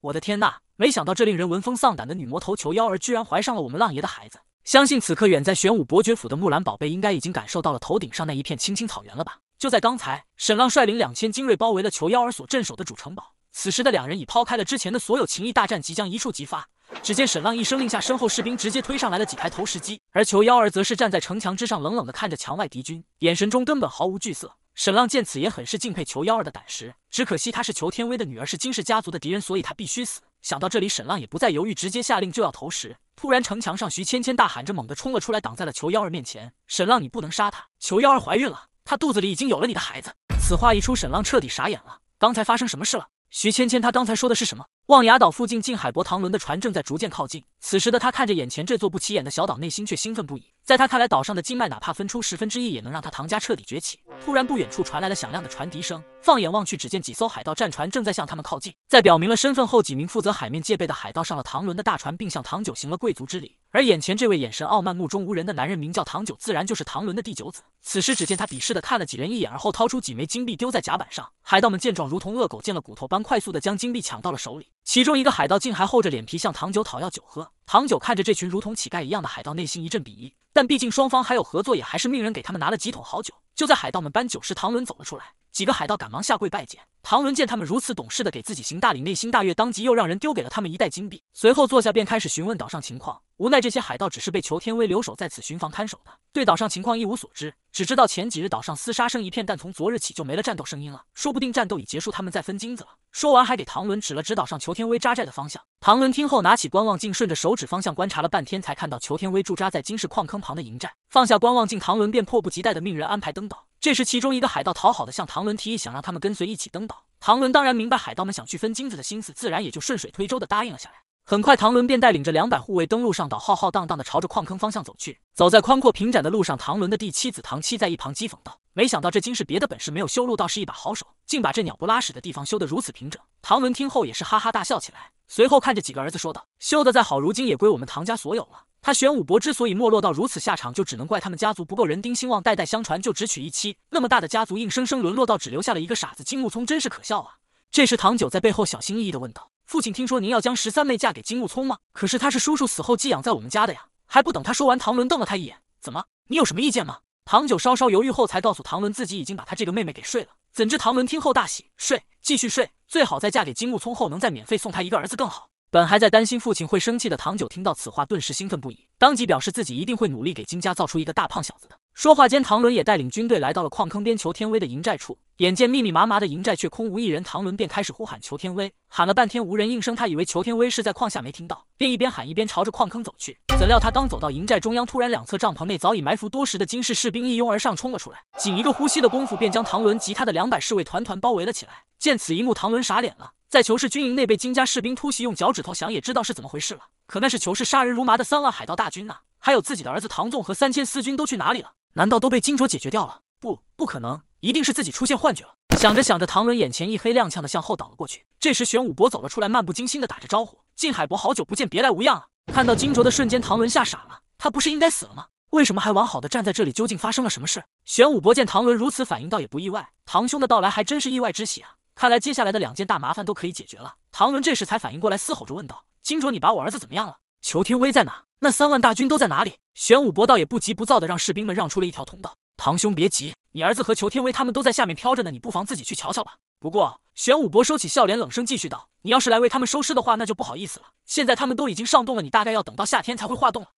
我的天呐！没想到这令人闻风丧胆的女魔头裘幺儿居然怀上了我们浪爷的孩子。相信此刻远在玄武伯爵府的木兰宝贝应该已经感受到了头顶上那一片青青草原了吧？就在刚才，沈浪率领两千精锐包围了裘幺儿所镇守的主城堡。此时的两人已抛开了之前的所有情谊，大战即将一触即发。只见沈浪一声令下，身后士兵直接推上来了几台投石机，而裘幺儿则是站在城墙之上，冷冷地看着墙外敌军，眼神中根本毫无惧色。沈浪见此也很是敬佩裘幺儿的胆识，只可惜她是裘天威的女儿，是金氏家族的敌人，所以她必须死。想到这里，沈浪也不再犹豫，直接下令就要投石。突然，城墙上徐芊芊大喊着，猛地冲了出来，挡在了裘幺儿面前。沈浪，你不能杀她！裘幺儿怀孕了，她肚子里已经有了你的孩子。此话一出，沈浪彻底傻眼了。刚才发生什么事了？徐芊芊，她刚才说的是什么？望崖岛附近，近海博唐伦的船正在逐渐靠近。此时的他看着眼前这座不起眼的小岛，内心却兴奋不已。在他看来，岛上的金脉哪怕分出十分之一，也能让他唐家彻底崛起。突然，不远处传来了响亮的船笛声。放眼望去，只见几艘海盗战船正在向他们靠近。在表明了身份后，几名负责海面戒备的海盗上了唐伦的大船，并向唐九行了贵族之礼。而眼前这位眼神傲慢、目中无人的男人，名叫唐九，自然就是唐伦的第九子。此时，只见他鄙视的看了几人一眼，而后掏出几枚金币丢在甲板上。海盗们见状，如同恶狗见了骨头般，快速的将金币抢到了手里。其中一个海盗竟还厚着脸皮向唐九讨要酒喝。唐九看着这群如同乞丐一样的海盗，内心一阵鄙夷。但毕竟双方还有合作，也还是命人给他们拿了几桶好酒。就在海盗们搬酒时，唐伦走了出来，几个海盗赶忙下跪拜见。唐伦见他们如此懂事的给自己行大礼，内心大悦，当即又让人丢给了他们一袋金币，随后坐下便开始询问岛上情况。无奈，这些海盗只是被裘天威留守在此巡防看守的，对岛上情况一无所知，只知道前几日岛上厮杀声一片，但从昨日起就没了战斗声音了，说不定战斗已结束，他们在分金子了。说完，还给唐伦指了指岛上裘天威扎寨的方向。唐伦听后，拿起观望镜，顺着手指方向观察了半天，才看到裘天威驻扎在金氏矿坑旁的营寨。放下观望镜，唐伦便迫不及待地命人安排登岛。这时，其中一个海盗讨好的向唐伦提议，想让他们跟随一起登岛。唐伦当然明白海盗们想去分金子的心思，自然也就顺水推舟的答应了下来。很快，唐伦便带领着两百护卫登陆上岛，浩浩荡荡的朝着矿坑方向走去。走在宽阔平展的路上，唐伦的第七子唐七在一旁讥讽道：“没想到这金是别的本事没有，修路倒是一把好手，竟把这鸟不拉屎的地方修得如此平整。”唐伦听后也是哈哈大笑起来，随后看着几个儿子说道：“修得再好，如今也归我们唐家所有了。他玄武伯之所以没落到如此下场，就只能怪他们家族不够人丁兴旺，代代相传就只娶一妻，那么大的家族，硬生生沦落到只留下了一个傻子金木聪，真是可笑啊！”这时，唐九在背后小心翼翼地问道。父亲听说您要将十三妹嫁给金木聪吗？可是她是叔叔死后寄养在我们家的呀！还不等他说完，唐伦瞪了他一眼：“怎么，你有什么意见吗？”唐九稍稍犹豫后，才告诉唐伦自己已经把他这个妹妹给睡了。怎知唐伦听后大喜，睡，继续睡，最好在嫁给金木聪后能再免费送他一个儿子更好。本还在担心父亲会生气的唐九听到此话，顿时兴奋不已，当即表示自己一定会努力给金家造出一个大胖小子的。说话间，唐伦也带领军队来到了矿坑边裘天威的营寨处。眼见密密麻麻的营寨却空无一人，唐伦便开始呼喊裘天威。喊了半天无人应声，他以为裘天威是在矿下没听到，便一边喊一边朝着矿坑走去。怎料他刚走到营寨中央，突然两侧帐篷内早已埋伏多时的金氏士兵一拥而上冲了出来。仅一个呼吸的功夫，便将唐伦及他的两百侍卫团团包围了起来。见此一幕，唐伦傻脸了。在裘氏军营内被金家士兵突袭，用脚趾头想也知道是怎么回事了。可那是裘氏杀人如麻的三万海盗大军呐，还有自己的儿子唐纵和三千私军都去哪里了？难道都被金卓解决掉了？不，不可能，一定是自己出现幻觉了。想着想着，唐伦眼前一黑，踉跄的向后倒了过去。这时，玄武伯走了出来，漫不经心的打着招呼：“靳海伯，好久不见，别来无恙啊！”看到金卓的瞬间，唐伦吓傻了，他不是应该死了吗？为什么还完好的站在这里？究竟发生了什么事？玄武伯见唐伦如此反应，倒也不意外。唐兄的到来还真是意外之喜啊！看来接下来的两件大麻烦都可以解决了。唐伦这时才反应过来，嘶吼着问道：“金卓，你把我儿子怎么样了？裘天威在哪？”那三万大军都在哪里？玄武伯倒也不急不躁的让士兵们让出了一条通道。堂兄别急，你儿子和裘天威他们都在下面飘着呢，你不妨自己去瞧瞧吧。不过，玄武伯收起笑脸，冷声继续道：“你要是来为他们收尸的话，那就不好意思了。现在他们都已经上冻了，你大概要等到夏天才会化冻了。”